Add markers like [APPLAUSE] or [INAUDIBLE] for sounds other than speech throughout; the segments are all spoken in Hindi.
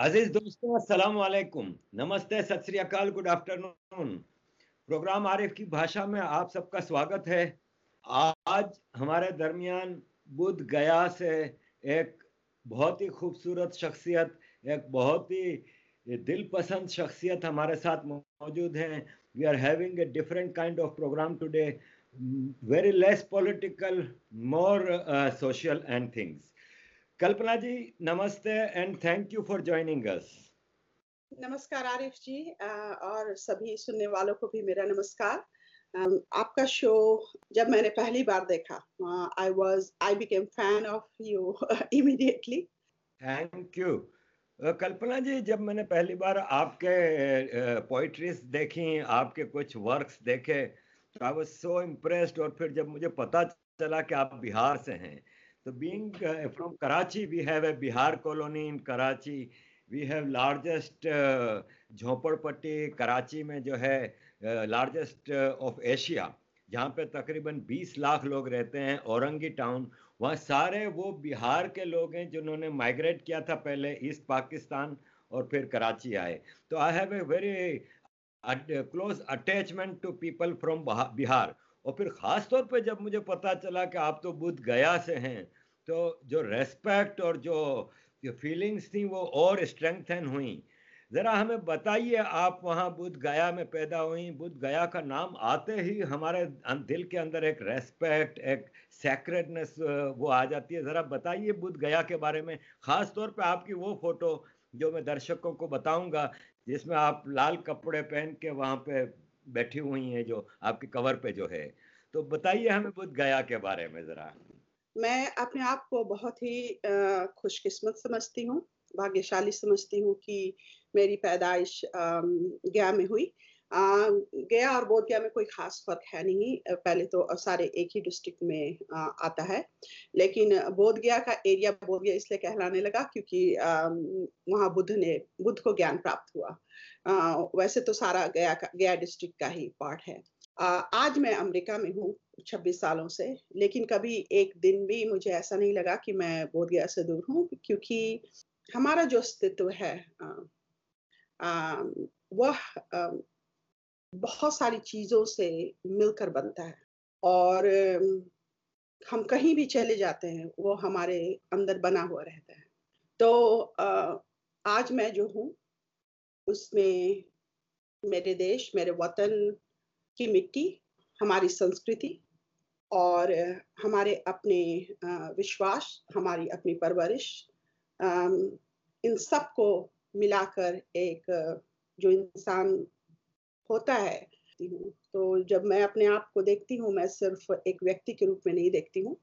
अजीज दोस्तों अस्सलाम वालेकुम नमस्ते सत श्री अकाल गुड आफ्टरनून प्रोग्राम आरिफ की भाषा में आप सबका स्वागत है आज हमारे दरमियान बुद्ध गया से एक बहुत ही खूबसूरत शख्सियत एक बहुत ही दिल पसंद शख्सियत हमारे साथ मौजूद हैं we are having a different kind of program today very less political more social and things Kalpana ji नमस्ते and thank you for joining us नमस्कार आरिफ जी और सभी सुनने वालों को भी मेरा नमस्कार आपका शो जब मैंने पहली बार देखा I was I became fan of you immediately thank you Kalpana ji जब मैंने पहली बार आपके पोइट्रीज देखी आपके कुछ वर्क्स देखे तो आई वाज सो इम्प्रेस्ड और फिर जब मुझे पता चला कि आप बिहार से हैं So being uh, from Karachi, we have a Bihar colony in Karachi. We have largest uh, Karachi झोपड़पट्टी jo hai, uh, largest uh, of Asia. जहाँ पे तकरीबन 20 लाख लोग रहते हैं औरंगी टाउन वहाँ सारे वो बिहार के लोग हैं जिन्होंने माइग्रेट किया था पहले ईस्ट पाकिस्तान और फिर कराची आए तो I have a very close attachment to people from Bihar और फिर ख़ास तौर पे जब मुझे पता चला कि आप तो बुद्ध गया से हैं तो जो रेस्पेक्ट और जो जो फीलिंग्स थी वो और स्ट्रेंथन हुई ज़रा हमें बताइए आप वहाँ बुद्ध गया में पैदा हुई बुद्ध गया का नाम आते ही हमारे अं-, दिल के अंदर एक रेस्पेक्ट एक सेक्रेटनेस वो आ जाती है ज़रा बताइए बुद्ध गया के बारे में ख़ास तौर पे आपकी वो फ़ोटो जो मैं दर्शकों को बताऊंगा जिसमें आप लाल कपड़े पहन के वहाँ पे बैठी हुई हैं जो आपके कवर पे जो है तो बताइए हमें बुद्ध गया के बारे में जरा मैं अपने आप को बहुत ही खुशकिस्मत समझती हूँ भाग्यशाली समझती हूँ कि मेरी पैदाइश गया में हुई गया और बोध गया में कोई खास फर्क है नहीं पहले तो सारे एक ही डिस्ट्रिक्ट में आता है लेकिन बोध गया का एरिया बोध गया इसलिए कहलाने लगा क्योंकि वहाँ बुद्ध ने बुद्ध को ज्ञान प्राप्त हुआ वैसे तो सारा गया का गया डिस्ट्रिक्ट का ही पार्ट है आज मैं अमेरिका में हूँ 26 सालों से लेकिन कभी एक दिन भी मुझे ऐसा नहीं लगा कि मैं बोधगया से दूर हूँ क्योंकि हमारा जो अस्तित्व है वह बहुत सारी चीज़ों से मिलकर बनता है और हम कहीं भी चले जाते हैं वो हमारे अंदर बना हुआ रहता है तो आज मैं जो हूँ उसमें मेरे देश मेरे वतन की मिट्टी हमारी संस्कृति और हमारे अपने विश्वास हमारी अपनी परवरिश इन सब को मिलाकर एक जो इंसान होता है तो जब मैं अपने आप को देखती हूँ मैं सिर्फ एक व्यक्ति के रूप में नहीं देखती हूँ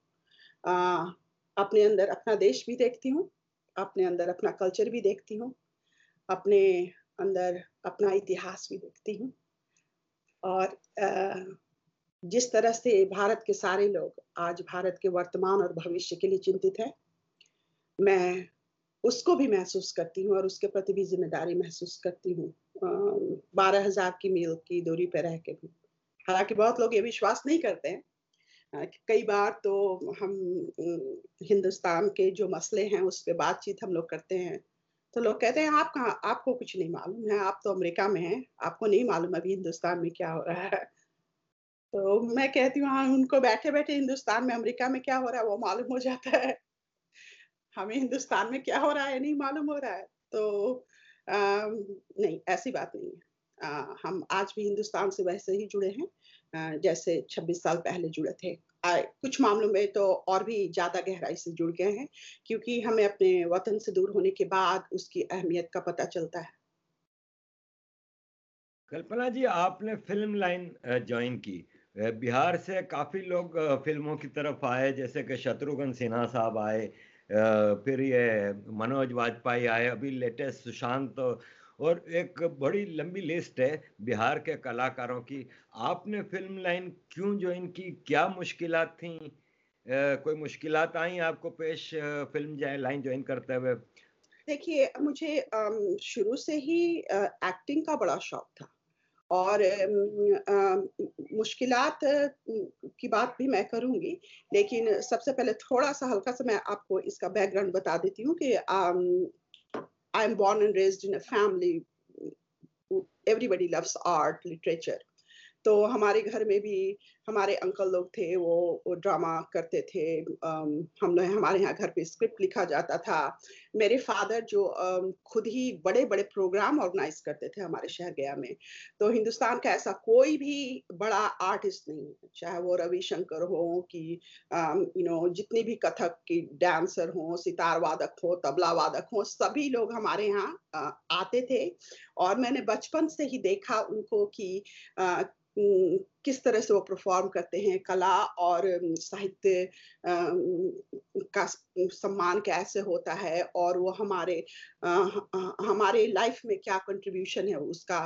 अपने अंदर अपना देश भी देखती हूँ अपने अंदर अपना कल्चर भी देखती हूँ अपने अंदर अपना इतिहास भी देखती हूँ और जिस तरह से भारत के सारे लोग आज भारत के वर्तमान और भविष्य के लिए चिंतित हैं मैं उसको भी महसूस करती हूँ और उसके प्रति भी जिम्मेदारी महसूस करती हूँ बारह हजार की मील की दूरी पर रह के भी हालांकि बहुत लोग ये विश्वास नहीं करते हैं कई बार तो हम हिंदुस्तान के जो मसले हैं उस पर बातचीत हम लोग करते हैं तो लोग कहते हैं आप कहाँ आपको कुछ नहीं मालूम है आप तो अमेरिका में हैं आपको नहीं मालूम अभी हिंदुस्तान में क्या हो रहा है तो मैं कहती हूँ हाँ उनको बैठे बैठे हिंदुस्तान में अमेरिका में क्या हो रहा है वो मालूम हो जाता है हमें हिंदुस्तान में क्या हो रहा है नहीं मालूम हो रहा है तो आ, नहीं ऐसी बात नहीं है हम आज भी हिंदुस्तान से वैसे ही जुड़े हैं जैसे 26 साल पहले जुड़े थे कुछ मामलों में तो और भी ज़्यादा गहराई से जुड़ गए हैं क्योंकि हमें अपने वतन से दूर होने के बाद उसकी अहमियत का पता चलता है कल्पना जी आपने फिल्म लाइन ज्वाइन की बिहार से काफ़ी लोग फिल्मों की तरफ आए जैसे कि शत्रुघ्न सिन्हा साहब आए फिर ये मनोज वाजपेयी आए अभी लेटेस्ट सुशांत तो और एक बड़ी लंबी लिस्ट है बिहार के कलाकारों की आपने फिल्म लाइन क्यों ज्वाइन की क्या मुश्किल थी कोई मुश्किल आई आपको पेश फिल्म लाइन ज्वाइन करते हुए देखिए मुझे शुरू से ही एक्टिंग का बड़ा शौक था और मुश्किलात की बात भी मैं करूंगी लेकिन सबसे पहले थोड़ा सा हल्का सा मैं आपको इसका बैकग्राउंड बता देती हूँ कि I'm born and raised in a family everybody loves art, literature. तो हमारे घर में भी हमारे अंकल लोग थे वो, वो ड्रामा करते थे हम लोग हमारे यहाँ घर पे स्क्रिप्ट लिखा जाता था मेरे फादर जो खुद ही बड़े बड़े प्रोग्राम ऑर्गेनाइज करते थे हमारे शहर गया में तो हिंदुस्तान का ऐसा कोई भी बड़ा आर्टिस्ट नहीं है चाहे वो रविशंकर हो कि यू नो जितनी भी कथक की डांसर हो सितार वादक हो तबला वादक हो सभी लोग हमारे यहाँ आते थे और मैंने बचपन से ही देखा उनको कि किस तरह से वो परफॉर्म करते हैं कला और साहित्य का सम्मान कैसे होता है और वो हमारे हमारे लाइफ में क्या कंट्रीब्यूशन है उसका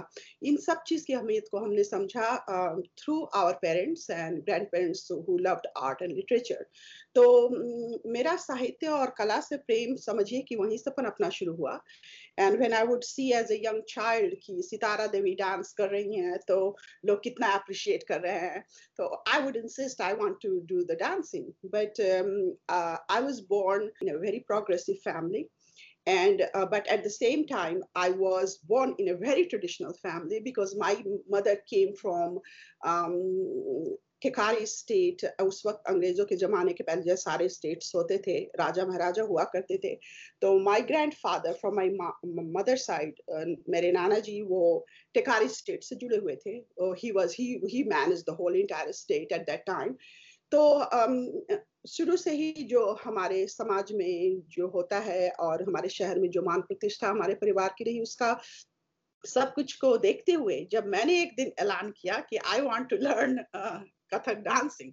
इन सब चीज़ की अहमियत को हमने समझा through our parents and grandparents who loved art and literature तो मेरा साहित्य और कला से प्रेम समझिए कि वहीं से अपना शुरू हुआ and when I would see as a young child कि सितारा देवी डांस कर रही हैं तो लोग कितना अप्रिशिएट कर रहे हैं तो I would insist I want to do the dancing but I was born in a very progressive family And uh, but at the same time, I was born in a very traditional family because my mother came from um, Tekari state उस वक्त अंग्रेजों के जमाने के पहले जैसे सारे स्टेट्स होते थे राजा महाराजा हुआ करते थे तो my grandfather from my mother side मेरे नाना जी वो टेकारी स्टेट से जुड़े हुए थे he was he he manage the whole entire state at that time तो शुरू से ही जो हमारे समाज में जो होता है और हमारे शहर में जो मान प्रतिष्ठा हमारे परिवार की रही उसका सब कुछ को देखते हुए जब मैंने एक दिन ऐलान किया कि I want to learn Kathak dancing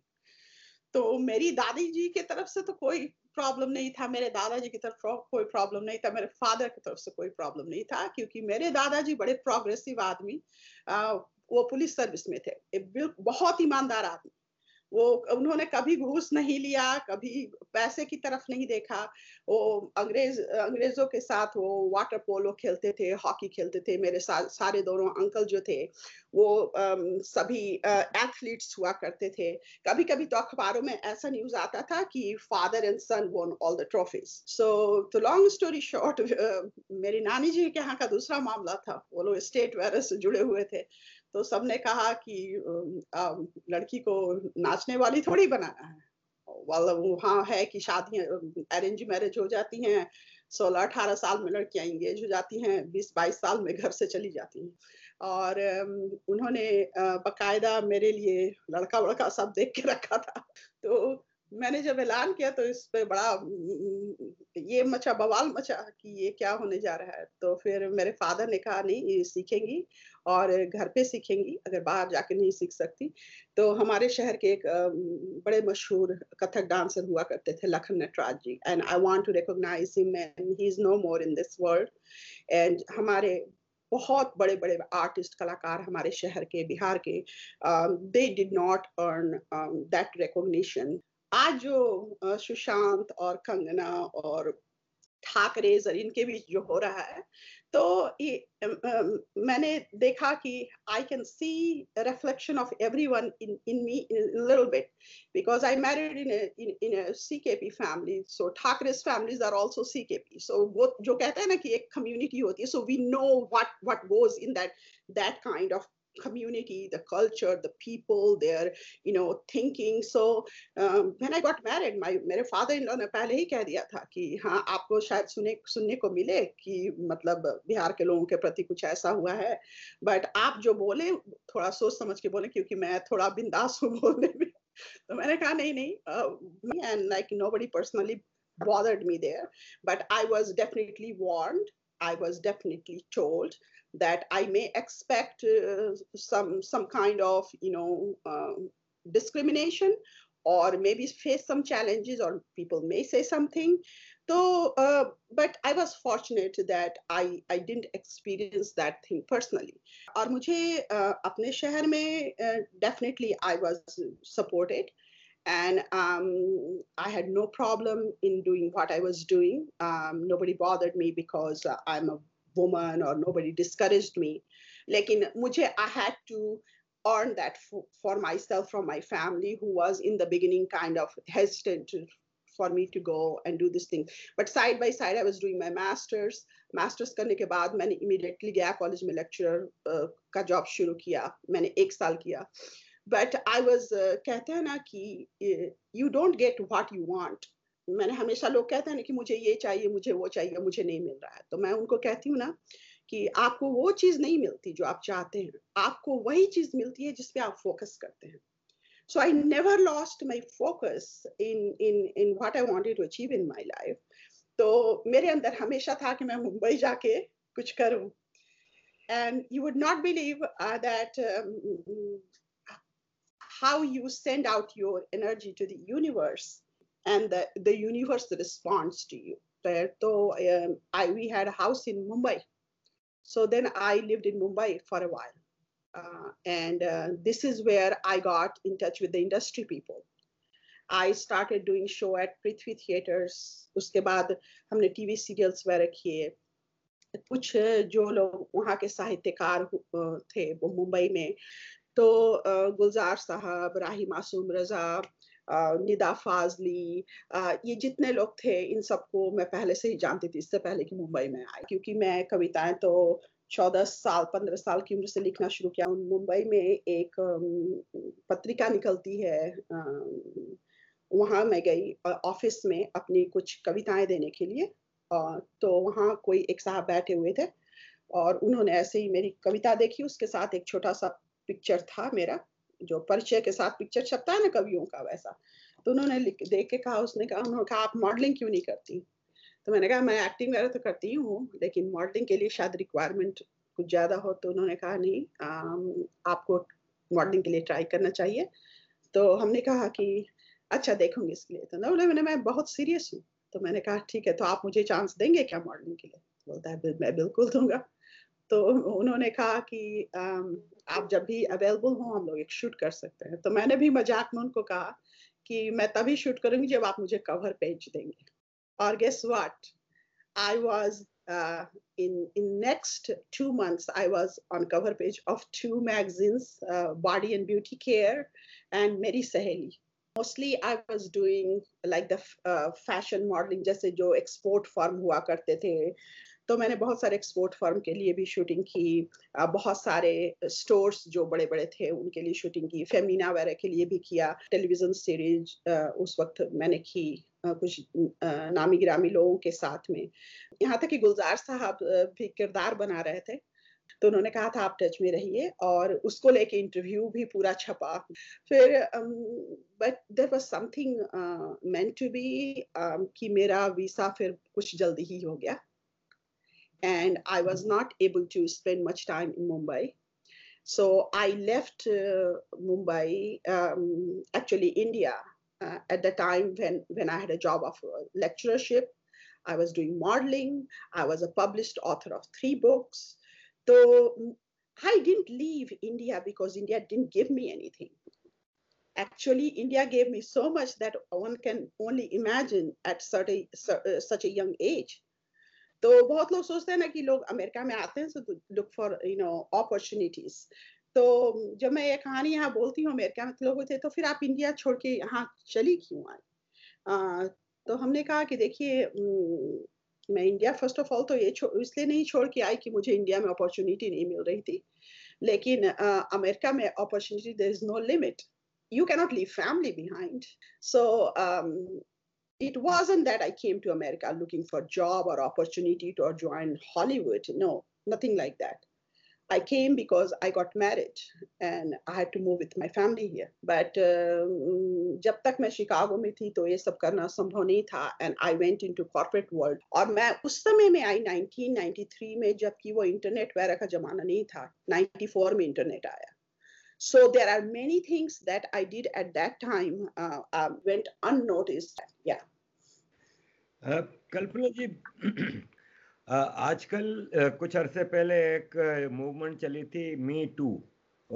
तो मेरी दादी जी की तरफ से तो कोई प्रॉब्लम नहीं था मेरे दादाजी की तरफ तो कोई प्रॉब्लम नहीं था मेरे फादर की तरफ से कोई प्रॉब्लम नहीं था क्योंकि मेरे दादाजी बड़े प्रोग्रेसिव आदमी वो पुलिस सर्विस में थे बहुत ईमानदार आदमी वो उन्होंने कभी घूस नहीं लिया कभी पैसे की तरफ नहीं देखा वो अंग्रेज अंग्रेजों के साथ वो वाटर पोलो खेलते थे हॉकी खेलते थे मेरे सा, सारे दोनों अंकल जो थे वो अम, सभी एथलीट्स हुआ करते थे कभी कभी तो अखबारों में ऐसा न्यूज आता था कि फादर एंड सन वोन ऑल द ट्रॉफीज सो तो लॉन्ग स्टोरी शॉर्ट मेरी नानी जी के यहाँ का दूसरा मामला था वो लोग स्टेट वायरस से जुड़े हुए थे तो सबने कहा कि लड़की को नाचने वाली थोड़ी बनाना है वहाँ है कि शादियाँ अरेंज मैरिज हो जाती हैं सोलह अठारह साल में लड़कियाँ इंगेज हो जाती हैं बीस बाईस साल में घर से चली जाती हैं और उन्होंने बकायदा मेरे लिए लड़का वड़का सब देख के रखा था तो मैंने जब ऐलान किया तो इस पे बड़ा ये मचा बवाल मचा कि ये क्या होने जा रहा है तो फिर मेरे फादर ने कहा नहीं ये सीखेंगी और घर पे सीखेंगी अगर बाहर जाके नहीं सीख सकती तो हमारे शहर के एक बड़े मशहूर कथक डांसर हुआ करते थे Lakhan Natraj ji and I want to recognise him and he is no more in this world and हमारे बहुत बड़े बड़े आर्टिस्ट कलाकार हमारे शहर के बिहार के they did not earn that recognition आज जो सुशांत और कंगना और ठाकरे जरीन के बीच जो हो रहा है तो मैंने देखा कि I can see reflection of every in in me in little bit because I married in in K P family so Thackeray families are K P so वो जो कहते हैं ना कि एक कम्युनिटी होती है so we know what what goes in that that kind of community, the culture, the people, their you know thinking. So um, when I got married, my मेरे father in law ने पहले ही कह दिया था कि हाँ आपको शायद सुने सुनने को मिले कि मतलब बिहार के लोगों के प्रति कुछ ऐसा हुआ है बट आप जो बोले थोड़ा सोच समझ के बोले क्योंकि मैं थोड़ा बिंदास हूँ बोलने में तो मैंने कहा नहीं नहीं and like nobody personally bothered me there but i was definitely warned i was definitely told uh, that I may expect uh, some some kind of you know um, discrimination or maybe face some challenges or people may say something so uh, but i was fortunate that i i didn't experience that thing personally aur uh, apne shehar mein uh, definitely i was supported and um, I had no problem in doing what I was doing. Um, nobody bothered me because uh, I'm a woman or nobody discouraged me like in mujhe i had to earn that for, for myself from my family who was in the beginning kind of hesitant to, for me to go and do this thing but side by side i was doing my masters Masters करने के बाद मैंने इमीडिएटली गया कॉलेज में लेक्चरर का जॉब शुरू किया मैंने एक साल किया But I was कहते हैं ना कि don't get what you want. मैंने हमेशा लोग कहते हैं ना कि मुझे ये चाहिए मुझे वो चाहिए मुझे नहीं मिल रहा है तो मैं उनको कहती हूँ ना कि आपको वो चीज नहीं मिलती जो आप चाहते हैं आपको वही चीज मिलती है जिसपे आप फोकस करते हैं so i never lost my focus in in in what i wanted to achieve in my life तो मेरे अंदर हमेशा था कि मैं मुंबई जाके कुछ करूं and you would not believe that how you send out your energy to the universe and the, the universe responds to you. So um, I, we had a house in Mumbai. So then I lived in Mumbai for a while. Uh, and uh, this is where I got in touch with the industry people. I started doing show at Prithvi Theaters. उसके बाद हमने टीवी सीरियल्स वगैरह किए कुछ जो लोग वहाँ के साहित्यकार थे वो मुंबई में तो गुलजार साहब राही मासूम रजा निदा फाजली ये जितने लोग थे इन सबको मैं पहले से ही जानती थी इससे पहले कि मुंबई में आए क्योंकि मैं कविताएं तो चौदह साल पंद्रह साल की उम्र से लिखना शुरू किया मुंबई में एक पत्रिका निकलती है वहाँ मैं गई ऑफिस में अपनी कुछ कविताएं देने के लिए तो वहाँ कोई एक साहब बैठे हुए थे और उन्होंने ऐसे ही मेरी कविता देखी उसके साथ एक छोटा सा पिक्चर था मेरा जो परिचय के साथ पिक्चर छपता है ना कवियों का वैसा तो उन्होंने देख के कहा उसने कहा उन्होंने कहा आप मॉडलिंग क्यों नहीं करती तो मैंने कहा मैं एक्टिंग वगैरह तो करती हूँ लेकिन मॉडलिंग के लिए शायद रिक्वायरमेंट कुछ ज़्यादा हो तो उन्होंने कहा नहीं आ, आपको मॉडलिंग के लिए ट्राई करना चाहिए तो हमने कहा कि अच्छा देखूंगी इसके लिए तो ना मैंने मैं बहुत सीरियस हूँ तो मैंने कहा ठीक है तो आप मुझे चांस देंगे क्या मॉडलिंग के लिए बोलता है मैं बिल्कुल दूंगा तो उन्होंने कहा कि आप जब भी अवेलेबल हो हम लोग एक शूट कर सकते हैं तो मैंने भी मजाक में उनको कहा कि मैं तभी शूट करूंगी जब आप मुझे कवर पेज देंगे और guess what I was in in next 2 months i was on cover page of two magazines uh, body and beauty care and meri saheli mostly I was doing like the fashion modelling जैसे जो एक्सपोर्ट फॉर्म हुआ करते थे तो मैंने बहुत सारे एक्सपोर्ट फर्म के लिए भी शूटिंग की बहुत सारे स्टोर्स जो बड़े बड़े थे उनके लिए शूटिंग की फेमिना वगैरह के लिए भी किया टेलीविजन सीरीज उस वक्त मैंने की कुछ नामी गिरामी लोगों के साथ में यहाँ तक कि गुलजार साहब भी किरदार बना रहे थे तो उन्होंने कहा था आप टच में रहिए और उसको लेके इंटरव्यू भी पूरा छपा फिर बट देर वॉज समथिंग मैं टू बी कि मेरा वीसा फिर कुछ जल्दी ही हो गया and I was not able to spend much time in Mumbai. So I left uh, Mumbai, um, actually India, uh, at the time when, when I had a job of lecturership. I was doing modeling. I was a published author of three books. So I didn't leave India because India didn't give me anything. Actually, India gave me so much that one can only imagine at such a uh, young age. तो बहुत लोग सोचते हैं ना कि लोग अमेरिका में आते हैं so look for you know opportunities तो जब मैं ये कहानी यहाँ बोलती हूँ अमेरिका में लोग थे तो फिर आप इंडिया छोड़ के यहाँ चली क्यों आई तो हमने कहा कि देखिए मैं इंडिया फर्स्ट ऑफ ऑल तो ये इसलिए नहीं छोड़ के आई कि मुझे इंडिया में अपॉर्चुनिटी नहीं मिल रही थी लेकिन अमेरिका में opportunity there is no limit you cannot leave family behind so um, it wasn't that I came to America looking for job or opportunity to join Hollywood. No, nothing like that. I came because I got married and I had to move with my family here. But uh, जब तक मैं शिकागो में थी तो ये सब करना संभव नहीं था and I went into corporate world और मैं उस समय में आई 1993 में जबकि वो इंटरनेट वगैरह का जमाना नहीं था 94 में इंटरनेट आया So there are many things that I did at that time uh, uh, went unnoticed. Yeah. Uh, Kalpana ji [CLEARS THROAT] uh, आजकल uh, कुछ अरसे पहले एक मूवमेंट uh, चली थी मी टू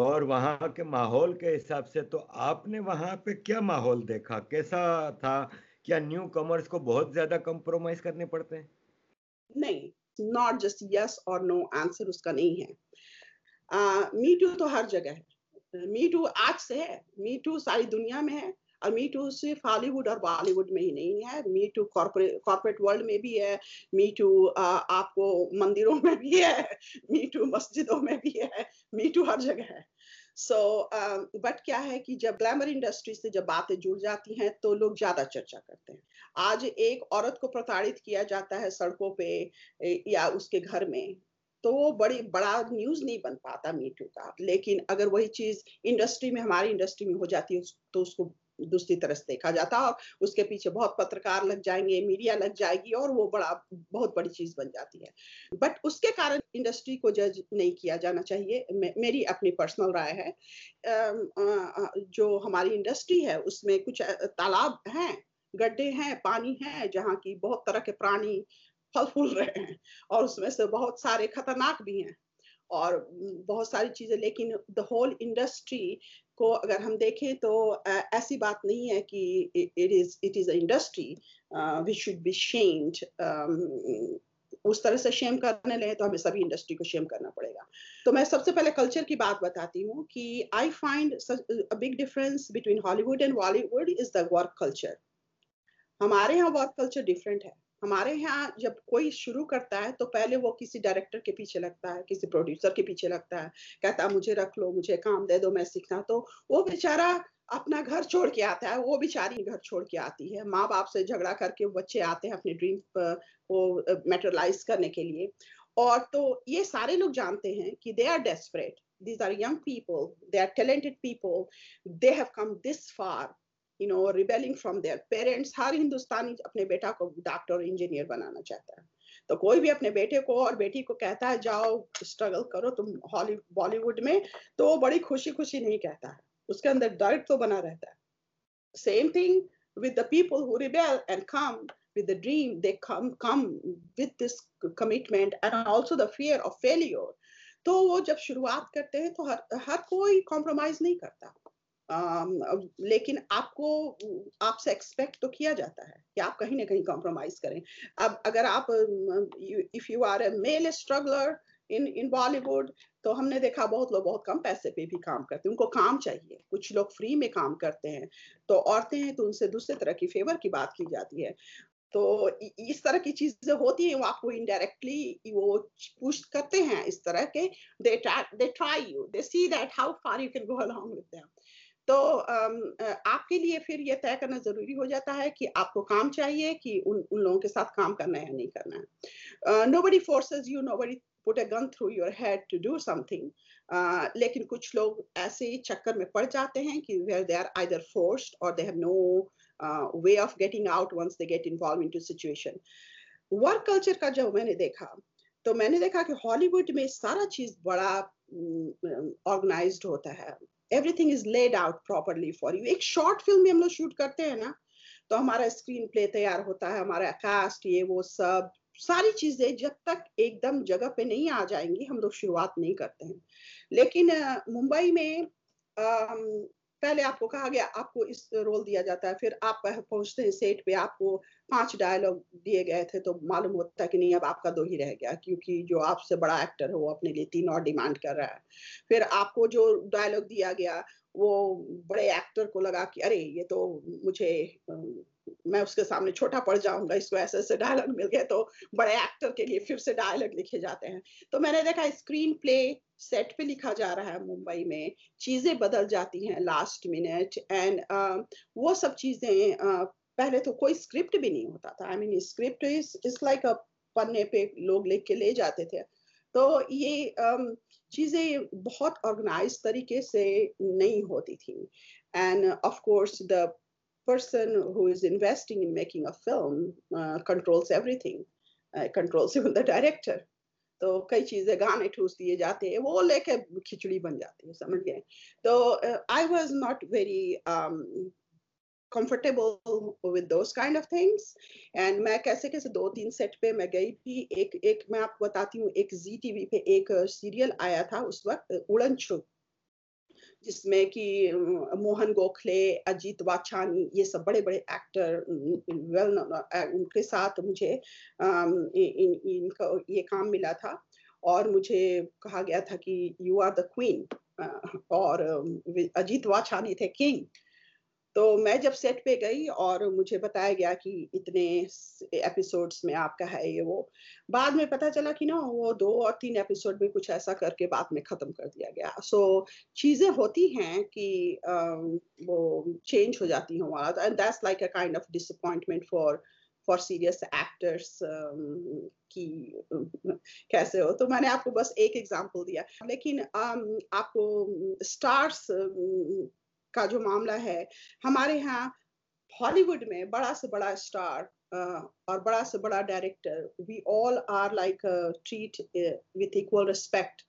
और वहाँ के माहौल के हिसाब से तो आपने वहाँ पे क्या माहौल देखा कैसा था क्या न्यू कमर्स को बहुत ज्यादा कम्प्रोमाइज करने पड़ते हैं नहीं नॉट जस्ट यस और नो आंसर उसका नहीं है मी uh, टू तो हर जगह है मी टू आज से है मी टू सारी दुनिया में है और मी टू सिर्फ हॉलीवुड और बॉलीवुड में ही नहीं है मी टू कॉर्पोरेट वर्ल्ड में भी है मी टू आपको मंदिरों में भी है मी टू मस्जिदों में भी है मी टू हर जगह है सो so, बट uh, क्या है कि जब ग्लैमर इंडस्ट्री से जब बातें जुड़ जाती हैं तो लोग ज्यादा चर्चा करते हैं आज एक औरत को प्रताड़ित किया जाता है सड़कों पे या उसके घर में तो वो बड़ी बड़ा न्यूज नहीं बन पाता मीटू का लेकिन अगर वही चीज इंडस्ट्री में हमारी इंडस्ट्री में हो जाती है तो उसको दूसरी तरह से देखा जाता और उसके पीछे बहुत पत्रकार लग जाएंगे मीडिया लग जाएगी और वो बड़ा बहुत बड़ी चीज बन जाती है बट उसके कारण इंडस्ट्री को जज नहीं किया जाना चाहिए मे, मेरी अपनी पर्सनल राय है जो हमारी इंडस्ट्री है उसमें कुछ तालाब हैं गड्ढे हैं पानी है जहाँ की बहुत तरह के प्राणी फल फूल रहे हैं और उसमें से बहुत सारे खतरनाक भी हैं और बहुत सारी चीजें लेकिन द होल इंडस्ट्री को अगर हम देखें तो ऐसी बात नहीं है कि it is it is a industry which should be shamed उस तरह से शेम करने लें तो हमें सभी इंडस्ट्री को शेम करना पड़ेगा तो मैं सबसे पहले कल्चर की बात बताती हूँ कि I find a big difference between Hollywood and Bollywood is the work culture हमारे यहाँ वर्क कल्चर डिफरेंट है हमारे यहाँ जब कोई शुरू करता है तो पहले वो किसी डायरेक्टर के पीछे लगता है किसी प्रोड्यूसर के पीछे लगता है कहता है मुझे रख लो मुझे काम दे दो मैं सीखना तो वो बेचारा अपना घर छोड़ के आता है वो बेचारी घर छोड़ के आती है माँ बाप से झगड़ा करके बच्चे आते हैं अपने ड्रीम को मेटरलाइज करने के लिए और तो ये सारे लोग जानते हैं कि they are desperate these are young people they are talented people they have come this far you know rebelling from their parents हर हिंदुस्तानी अपने बेटा को डॉक्टर और इंजीनियर बनाना चाहता है तो कोई भी अपने बेटे को और बेटी को कहता है जाओ स्ट्रगल करो तुम बॉलीवुड में तो वो बड़ी खुशी खुशी नहीं कहता है उसके अंदर डर तो बना रहता है same thing with the people who rebel and come with the dream they come come with this commitment and also the fear of failure तो वो जब शुरुआत करते हैं तो हर हर कोई कॉम्प्रोमाइज नहीं करता लेकिन आपको आपसे एक्सपेक्ट तो किया जाता है कि आप कहीं ना कहीं कॉम्प्रोमाइज करें अब अगर आप if you are a male struggler in in Bollywood तो हमने देखा बहुत लोग बहुत कम पैसे पे भी काम करते हैं उनको काम चाहिए कुछ लोग फ्री में काम करते हैं तो औरतें हैं तो उनसे दूसरे तरह की फेवर की बात की जाती है तो इस तरह की चीजें होती हैं वो आपको इनडायरेक्टली वो पुश करते हैं इस तरह के they try you they see that how far you can go along with them तो आपके लिए फिर ये तय करना जरूरी हो जाता है कि आपको काम चाहिए कि उन उन लोगों के साथ काम करना है या नहीं करना है nobody forces you nobody put a gun through your head to do something लेकिन कुछ लोग ऐसे चक्कर में पड़ जाते हैं कि where they are either forced और they have no way of getting out once they get involve to situation work culture का जब मैंने देखा तो मैंने देखा कि हॉलीवुड में सारा चीज बड़ा ऑर्गेनाइज्ड होता है everything is laid out properly for you एक शॉर्ट फिल्म भी हम लोग शूट करते हैं ना तो हमारा स्क्रीन प्ले तैयार होता है हमारा कास्ट ये वो सब सारी चीजें जब तक एकदम जगह पे नहीं आ जाएंगी हम लोग शुरुआत नहीं करते हैं लेकिन मुंबई में पहले आपको कहा गया आपको इस रोल दिया जाता है फिर आप पहुंचते हैं सेट पे आपको पांच डायलॉग दिए गए थे तो मालूम होता है कि नहीं अब आपका दो ही रह गया क्योंकि जो आपसे बड़ा एक्टर है वो अपने लिए तीन और डिमांड कर रहा है फिर आपको जो डायलॉग दिया गया वो बड़े एक्टर को लगा कि अरे ये तो मुझे मैं उसके सामने छोटा पड़ जाऊंगा इसको ऐसे ऐसे डायलॉग मिल गए तो बड़े एक्टर के लिए फिर से डायलॉग लिखे जाते हैं तो मैंने देखा स्क्रीन प्ले सेट पे लिखा जा रहा है मुंबई में चीजें बदल जाती हैं लास्ट मिनट एंड वो सब चीजें पहले तो कोई स्क्रिप्ट भी नहीं होता था I mean script is like पन्ने पे लोग लिख के ले जाते थे तो ये चीजें बहुत ऑर्गेनाइज तरीके से नहीं होती थी and of course the person who is investing in making a film uh, controls everything, uh, controls even the director. तो कई चीजें गाने ठूस दिए जाते हैं वो लेके खिचड़ी बन जाती है समझ गए तो I was not very comfortable with those kind of things and मैं कैसे कैसे दो तीन सेट पे मैं गई थी एक एक मैं आपको बताती हूँ एक जी टीवी पे एक सीरियल आया था उस वक्त उड़न छुप जिसमें कि मोहन गोखले अजीत वाचानी ये सब बड़े बड़े एक्टर वेल उनके साथ मुझे इन, इनका ये काम मिला था और मुझे कहा गया था कि यू आर द क्वीन और अजीत वाचानी थे किंग तो मैं जब सेट पे गई और मुझे बताया गया कि इतने एपिसोड्स में आपका है ये वो बाद में पता चला कि ना वो दो और तीन एपिसोड में कुछ ऐसा करके बाद में ख़त्म कर दिया गया सो so, चीज़ें होती हैं कि uh, वो चेंज हो जाती हैं हमारा and that's like a kind of disappointment for for serious actors की कैसे हो तो मैंने आपको बस एक एग्जांपल दिया लेकिन um, आपको स्टार्स um, का जो मामला है हमारे यहाँ हॉलीवुड में बड़ा से बड़ा स्टार uh, और बड़ा से बड़ा director we all are like treat with equal respect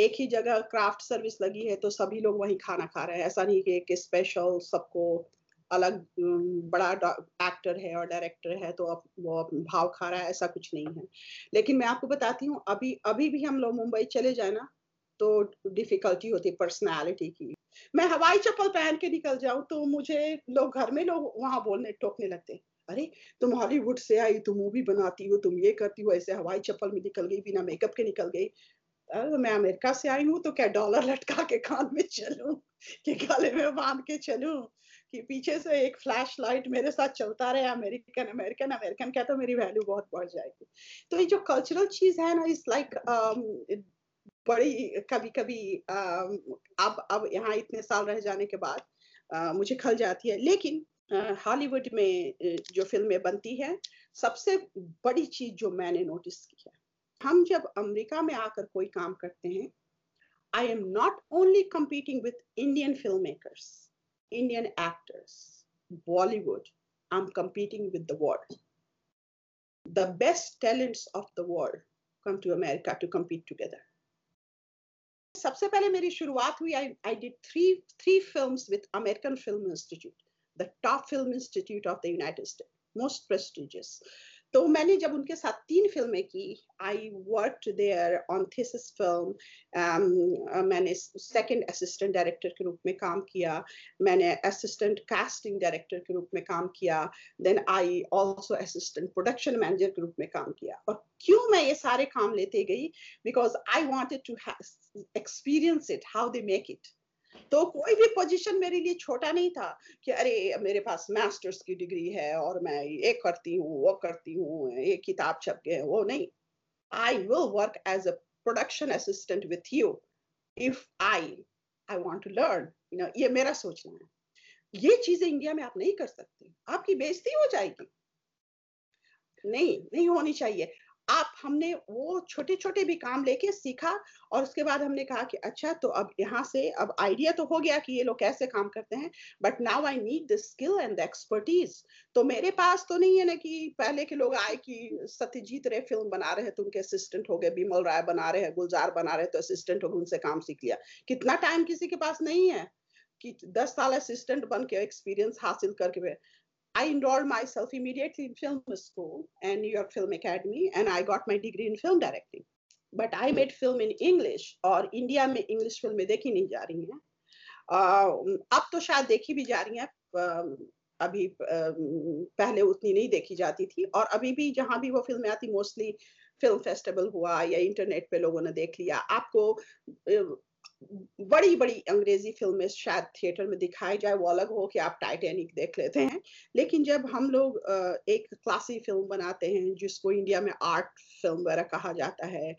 एक ही जगह क्राफ्ट सर्विस लगी है तो सभी लोग वही खाना खा रहे हैं ऐसा नहीं कि एक स्पेशल सबको अलग बड़ा एक्टर है और डायरेक्टर है तो अब वो भाव खा रहा है ऐसा कुछ नहीं है लेकिन मैं आपको बताती हूँ अभी अभी भी हम लोग मुंबई चले जाए ना तो डिफिकल्टी होती पर्सनालिटी की मैं हवाई चप्पल पहन के निकल जाऊं तो मुझे लोग घर में लोग वहां बोलने टोकने लगते अरे तुम हॉलीवुड से आई तुम मूवी बनाती हो तुम ये करती हो ऐसे हवाई चप्पल में निकल गई बिना मेकअप के निकल गई अरे तो मैं अमेरिका से आई हूँ तो क्या डॉलर लटका के कान में चलू कि गले में बांध के चलू कि पीछे से एक फ्लैश लाइट मेरे साथ चलता रहे अमेरिकन अमेरिकन अमेरिकन क्या तो मेरी वैल्यू बहुत बढ़ जाएगी तो ये जो कल्चरल चीज है ना इट्स लाइक um, बड़ी कभी कभी अब अब यहाँ इतने साल रह जाने के बाद मुझे खल जाती है लेकिन हॉलीवुड में जो फिल्में बनती हैं सबसे बड़ी चीज जो मैंने नोटिस की है हम जब अमेरिका में आकर कोई काम करते हैं I am not only competing with Indian film makers Indian actors Bollywood I am competing with the world the best talents of the world come to America to compete together सबसे पहले मेरी शुरुआत हुई I I did three three films with American film institute the top film institute of the united state most prestigious तो मैंने जब उनके साथ तीन फिल्में की I work there on thesis film मैंने सेकंड असिस्टेंट डायरेक्टर के रूप में काम किया मैंने असिस्टेंट कास्टिंग डायरेक्टर के रूप में काम किया then I also assistant production manager के रूप में काम किया और क्यों मैं ये सारे काम लेते गई because I wanted to experience it how they make it तो कोई भी पोजीशन मेरे लिए छोटा नहीं था कि अरे मेरे पास मास्टर्स की डिग्री है और मैं ये करती हूँ वो करती हूँ ये किताब छप गए वो नहीं I will work as a production assistant with you if I I want to learn ये मेरा सोचना है ये चीजें इंडिया में आप नहीं कर सकते आपकी बेजती हो जाएगी नहीं नहीं होनी चाहिए आप हमने वो छोटे छोटे भी काम लेके सीखा और उसके बाद हमने कहा कि अच्छा तो अब यहाँ से अब आइडिया तो हो गया कि ये लोग कैसे काम करते हैं but now I need the skill and the expertise तो मेरे पास तो नहीं है ना कि पहले के लोग आए कि सत्यजीत रे फिल्म बना रहे हैं तो उनके असिस्टेंट हो गए बिमल राय बना रहे हैं गुलजार बना रहे हैं तो असिस्टेंट हो गए उनसे काम सीख लिया कितना टाइम किसी के पास नहीं है कि दस साल असिस्टेंट बन के एक्सपीरियंस हासिल करके I enrolled myself immediately in film school and New York Film Academy, and I got my degree in film directing. But I made film in English, or India में इंग्लिश फिल्में देखी नहीं जा रही हैं अब तो शायद देखी भी जा रही हैं अभी पहले उतनी नहीं देखी जाती थी और अभी भी जहाँ भी वो फिल्में आती मोस्टली फिल्म फेस्टिवल हुआ या इंटरनेट पे लोगों ने देख लिया आपको बड़ी बड़ी अंग्रेजी फिल्में शायद थिएटर में दिखाई जाए वो अलग हो कि आप टाइटैनिक देख लेते हैं लेकिन जब हम लोग एक क्लासी फिल्म बनाते हैं जिसको इंडिया में आर्ट फिल्म वगैरह कहा जाता है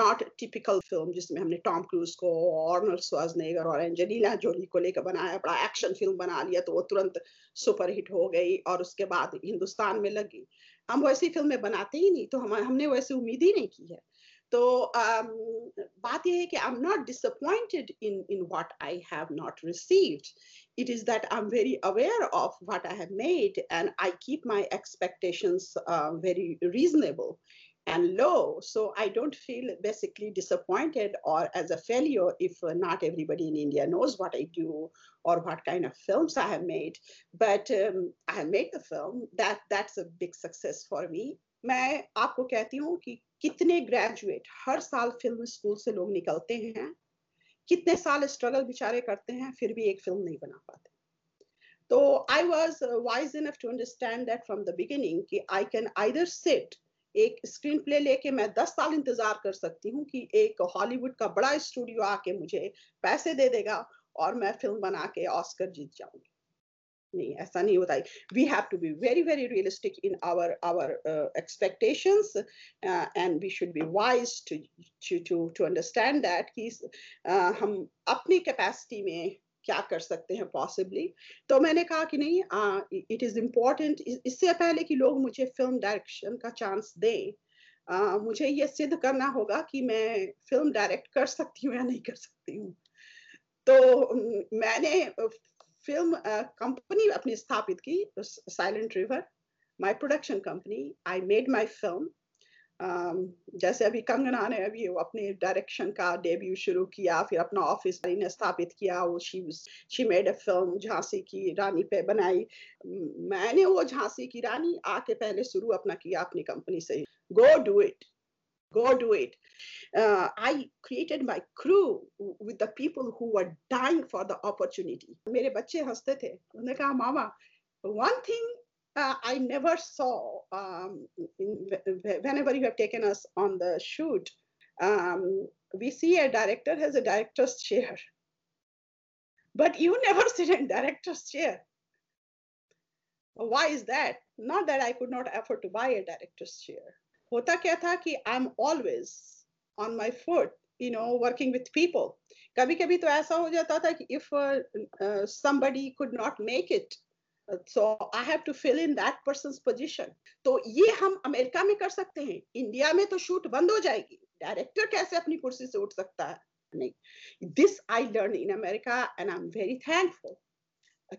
नॉट टिपिकल फिल्म जिसमें हमने टॉम क्रूज को ऑर्नल स्वाजनेगर और एंजेलिना जोली को लेकर बनाया बड़ा एक्शन फिल्म बना लिया तो वो तुरंत सुपरहिट हो गई और उसके बाद हिंदुस्तान में लगी हम वैसी फिल्में बनाते ही नहीं तो हम हमने वैसी उम्मीद ही नहीं की है So, बात यह है कि I am not disappointed in in what I it is that I'm very aware of what I have made and I keep my expectations uh, very reasonable and low. So I don't feel basically disappointed or as a failure if uh, not everybody in India knows what I do or what kind of films I have made. But um, I have made the film. That that's a big success for me. मैं आपको कहती हूँ कि कितने ग्रेजुएट हर साल फिल्म स्कूल से लोग निकलते हैं कितने साल स्ट्रगल बेचारे करते हैं फिर भी एक फिल्म नहीं बना पाते तो I was wise enough to understand that from the beginning कि आई कैन आइदर सेट एक स्क्रीन प्ले लेके मैं दस साल इंतजार कर सकती हूँ कि एक हॉलीवुड का बड़ा स्टूडियो आके मुझे पैसे दे देगा और मैं फिल्म बना के ऑस्कर जीत जाऊंगी नहीं ऐसा नहीं होता है we have to be very very realistic in our our expectations and we should be wise to to to understand that कि हम अपनी कैपेसिटी में क्या कर सकते हैं पॉसिबली तो मैंने कहा कि नहीं इट इज़ इम्पॉर्टेंट इससे पहले कि लोग मुझे फिल्म डायरेक्शन का चांस दें uh, मुझे ये सिद्ध करना होगा कि मैं फिल्म डायरेक्ट कर सकती हूँ या नहीं कर सकती हूँ तो um, मैंने uh, फिल्म कंपनी uh, अपनी स्थापित की silent river my production company I made my film जैसे अभी कंगना ने अभी अपने डायरेक्शन का डेब्यू शुरू किया फिर अपना ऑफिस ने स्थापित किया वो she she made a film Jhansi की रानी पे बनाई मैंने वो झांसी की रानी आके पहले शुरू अपना किया अपनी कंपनी से go do it go do it Uh, I created my crew with the people who were dying for the opportunity. मेरे बच्चे हंसते थे उन्होंने one thing uh, I never saw um, in, whenever you have taken us on the shoot um, we see a director has a director's chair but you never [LAUGHS] sit in director's chair why is that not that i could not afford to buy a director's chair hota kya tha ki i'm always on my foot you know working with people कभी कभी तो ऐसा हो जाता था कि if uh, uh, somebody could not make it uh, so I have to fill in that person's position तो ये हम अमेरिका में कर सकते हैं इंडिया में तो शूट बंद हो जाएगी डायरेक्टर कैसे अपनी कुर्सी से उठ सकता है नहीं this I learn in America and I am very thankful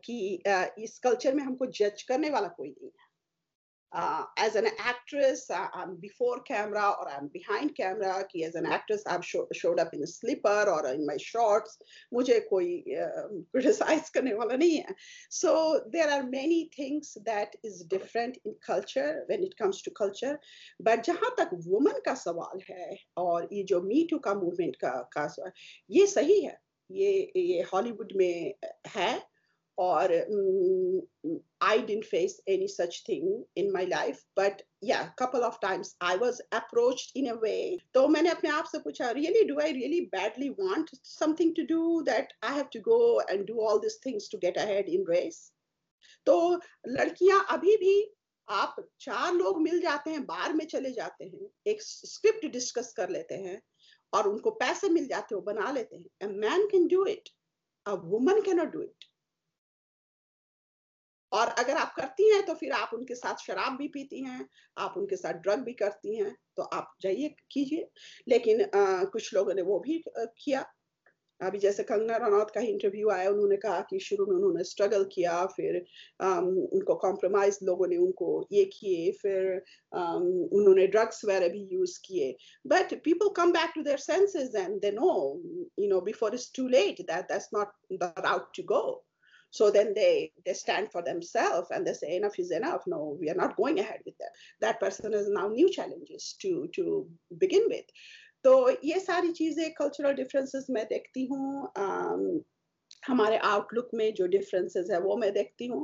कि uh, इस कल्चर में हमको जज करने वाला कोई नहीं है uh, as an actress, uh, I'm before camera or I'm behind camera. कि as an actress, I've show, showed up in a slipper or in my shorts. मुझे कोई um, criticize करने वाला नहीं है. So there are many things that is different in culture when it comes to culture. But जहाँ तक woman का सवाल है और ये जो Me Too का movement का का ये सही है. ये ये हॉलीवुड में है or um, I didn't face any such thing in my life. But yeah, a couple of times I was approached in a way. तो मैंने अपने आप से पूछा really do I really badly want something to do that I have to go and do all these things to get ahead in race? तो लड़कियां अभी भी आप चार लोग मिल जाते हैं बार में चले जाते हैं एक स्क्रिप्ट डिस्कस कर लेते हैं और उनको पैसे मिल जाते हो बना लेते हैं a man can do it a woman can not do it और अगर आप करती हैं तो फिर आप उनके साथ शराब भी पीती हैं आप उनके साथ ड्रग भी करती हैं तो आप जाइए कीजिए लेकिन आ, कुछ लोगों ने वो भी आ, किया अभी जैसे कंगना रनौत का इंटरव्यू आया उन्होंने कहा कि शुरू में उन्होंने स्ट्रगल किया फिर आम, उनको कॉम्प्रोमाइज लोगों ने उनको ये किए फिर आम, उन्होंने ड्रग्स वगैरह भी यूज किए but people come back to their senses and they know you know before it's too late that that's not the route to go So then they they stand for themselves and they say enough is enough. No, we are not going ahead with that. That person has now new challenges to to begin with. तो ये सारी चीज़ें कल्चरल डिफरेंसेस मैं देखती हूँ हमारे आउटलुक में जो डिफरेंसेस है वो मैं देखती हूँ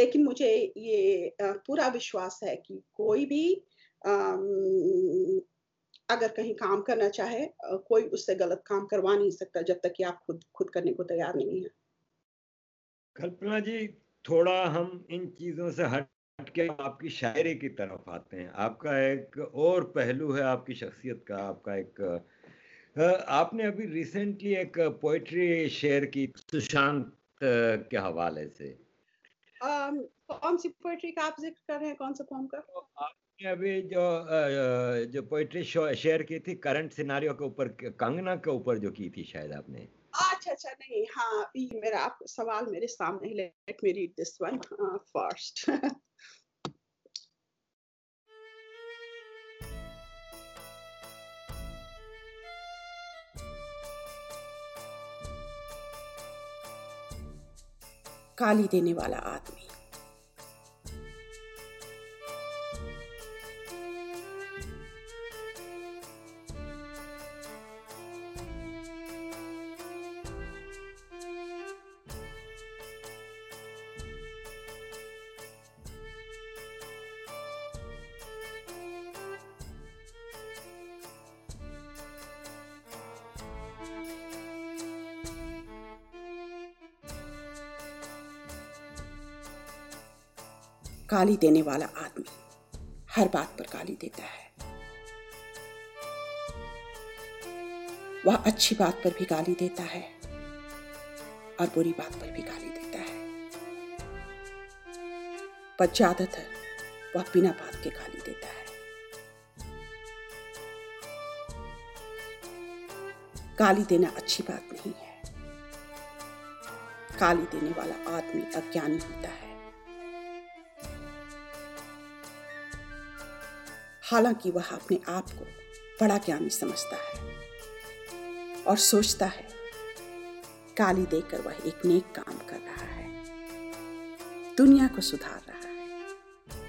लेकिन मुझे ये पूरा विश्वास है कि कोई भी अगर कहीं काम करना चाहे कोई उससे गलत काम करवा नहीं सकता जब तक कि आप खुद खुद करने को तैयार नहीं है कल्पना जी थोड़ा हम इन चीज़ों से हट के आपकी शायरी की तरफ आते हैं आपका एक और पहलू है आपकी शख्सियत का आपका एक आपने अभी रिसेंटली एक पोइट्री शेयर की सुशांत के हवाले से कौन सी पोइट्री का आप जिक्र कर रहे हैं कौन सा फॉर्म का तो आपने अभी जो जो पोइट्री शेयर की थी करंट सिनारियों के ऊपर कंगना के ऊपर जो की थी शायद आपने अच्छा अच्छा नहीं हाँ अभी मेरा आप सवाल मेरे सामने है let me read this one first काली देने वाला आदमी काली देने वाला आदमी हर बात पर गाली देता है वह अच्छी बात पर भी गाली देता है और बुरी बात पर भी गाली देता है पर ज्यादातर वह बिना बात के गाली देता है गाली देना अच्छी बात नहीं है गाली देने वाला आदमी अज्ञानी होता है हालांकि वह अपने आप को बड़ा ज्ञानी समझता है और सोचता है काली देकर वह एक नेक काम कर रहा है दुनिया को सुधार रहा है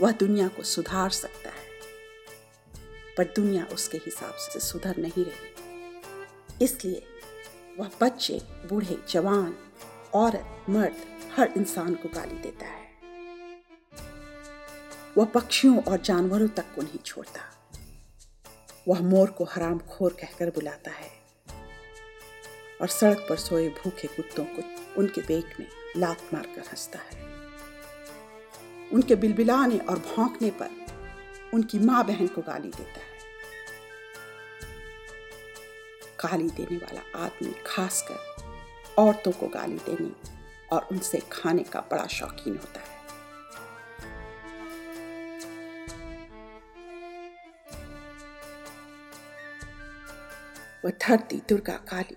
वह दुनिया को सुधार सकता है पर दुनिया उसके हिसाब से सुधर नहीं रही इसलिए वह बच्चे बूढ़े जवान औरत मर्द हर इंसान को गाली देता है वह पक्षियों और जानवरों तक को नहीं छोड़ता वह मोर को हराम खोर कहकर बुलाता है और सड़क पर सोए भूखे कुत्तों को उनके पेट में लात मारकर हंसता है उनके बिलबिलाने और भौंकने पर उनकी मां बहन को गाली देता है गाली देने वाला आदमी खासकर औरतों को गाली देने और उनसे खाने का बड़ा शौकीन होता है वह धरती दुर्गा काली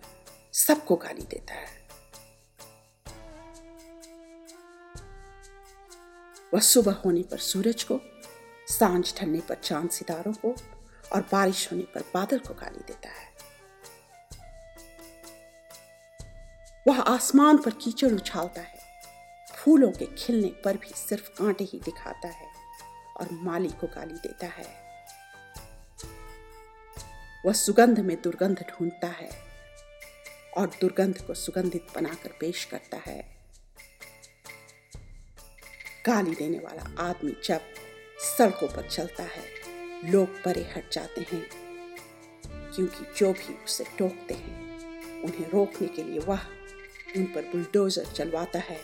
सबको गाली देता है वह सुबह होने पर सूरज को सांझ ढलने पर चांद सितारों को और बारिश होने पर बादल को गाली देता है वह आसमान पर कीचड़ उछालता है फूलों के खिलने पर भी सिर्फ कांटे ही दिखाता है और माली को गाली देता है वह सुगंध में दुर्गंध ढूंढता है और दुर्गंध को सुगंधित बनाकर पेश करता है गाली देने वाला आदमी जब सड़कों पर चलता है लोग परे हट जाते हैं क्योंकि जो भी उसे टोकते हैं उन्हें रोकने के लिए वह उन पर बुलडोजर चलवाता है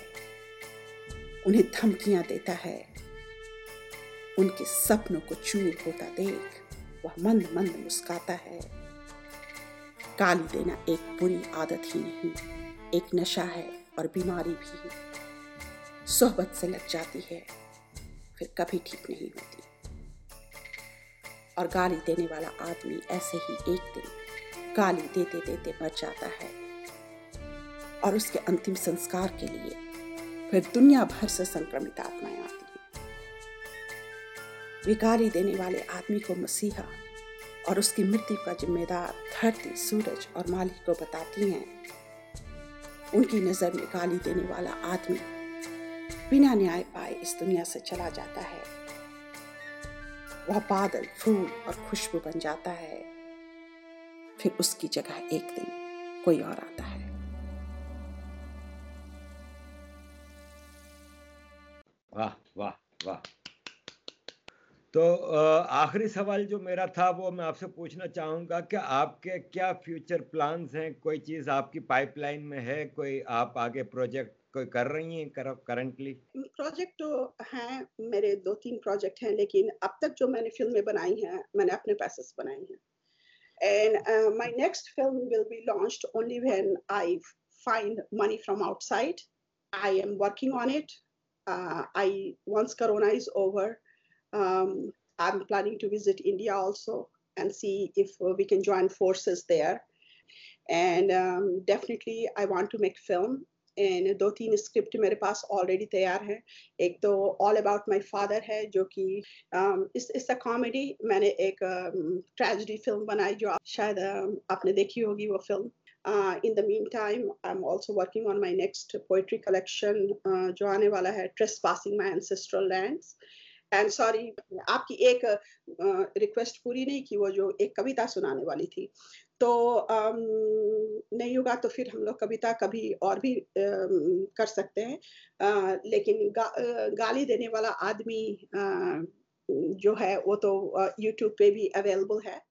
उन्हें धमकियां देता है उनके सपनों को चूर होता देख वह मंद मंद मुस्काता है गाली देना एक बुरी आदत ही नहीं एक नशा है और बीमारी भी है सोहबत से लग जाती है फिर कभी ठीक नहीं होती और गाली देने वाला आदमी ऐसे ही एक दिन गाली देते देते मर जाता है और उसके अंतिम संस्कार के लिए फिर दुनिया भर से संक्रमित आत्माएं आती विकारी देने वाले आदमी को मसीहा और उसकी मृत्यु का जिम्मेदार धरती सूरज और मालिक को बताती हैं उनकी नज़र में गाली देने वाला आदमी बिना न्याय पाए इस दुनिया से चला जाता है वह बादल फूल और खुशबू बन जाता है फिर उसकी जगह एक दिन कोई और आता है वाह वाह वाह तो आखिरी सवाल जो मेरा था वो मैं आपसे पूछना चाहूँगा कि आपके क्या फ्यूचर प्लान्स हैं कोई चीज़ आपकी पाइपलाइन में है कोई आप आगे प्रोजेक्ट कोई कर रही हैं करंटली प्रोजेक्ट तो हैं मेरे दो तीन प्रोजेक्ट हैं लेकिन अब तक जो मैंने फिल्में बनाई हैं मैंने अपने पैसे से बनाई हैं and my next film will be launch only when I find money from outside I am working on it I once corona is over Um, I'm planning to visit India also and see if uh, we can join forces there. And um, definitely, I want to make film. And two-three script मेरे पास already तैयार है एक तो all about my father है जो कि um, इस इस अ कॉमेडी मैंने एक ट्रेजडी um, फिल्म बनाई जो शायद um, आपने देखी होगी वो film Uh, in the meantime, I'm also working on my next poetry collection, uh, जो आने वाला Trespassing My Ancestral Lands, and sorry आपकी एक रिक्वेस्ट uh, पूरी नहीं की वो जो एक कविता सुनाने वाली थी तो um, नहीं होगा तो फिर हम लोग कविता कभी और भी uh, कर सकते हैं uh, लेकिन गा, गाली देने वाला आदमी जो है वो तो यूट्यूब पे भी अवेलेबल है